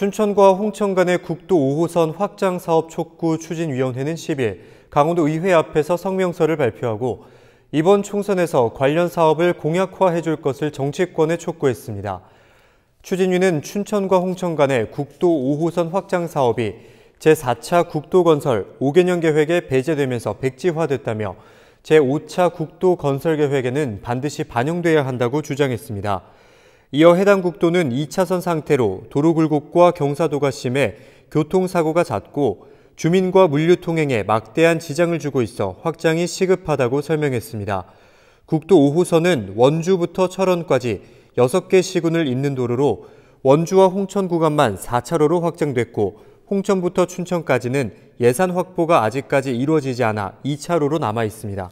춘천과 홍천 간의 국도 5호선 확장 사업 촉구 추진위원회는 10일 강원도 의회 앞에서 성명서를 발표하고 이번 총선에서 관련 사업을 공약화해 줄 것을 정치권에 촉구했습니다. 추진위는 춘천과 홍천 간의 국도 5호선 확장 사업이 제4차 국도 건설 5개년 계획에 배제되면서 백지화됐다며 제5차 국도 건설 계획에는 반드시 반영돼야 한다고 주장했습니다. 이어 해당 국도는 2차선 상태로 도로 굴곡과 경사도가 심해 교통사고가 잦고 주민과 물류 통행에 막대한 지장을 주고 있어 확장이 시급하다고 설명했습니다. 국도 5호선은 원주부터 철원까지 6개 시군을 잇는 도로로 원주와 홍천 구간만 4차로로 확장됐고 홍천부터 춘천까지는 예산 확보가 아직까지 이루어지지 않아 2차로로 남아 있습니다.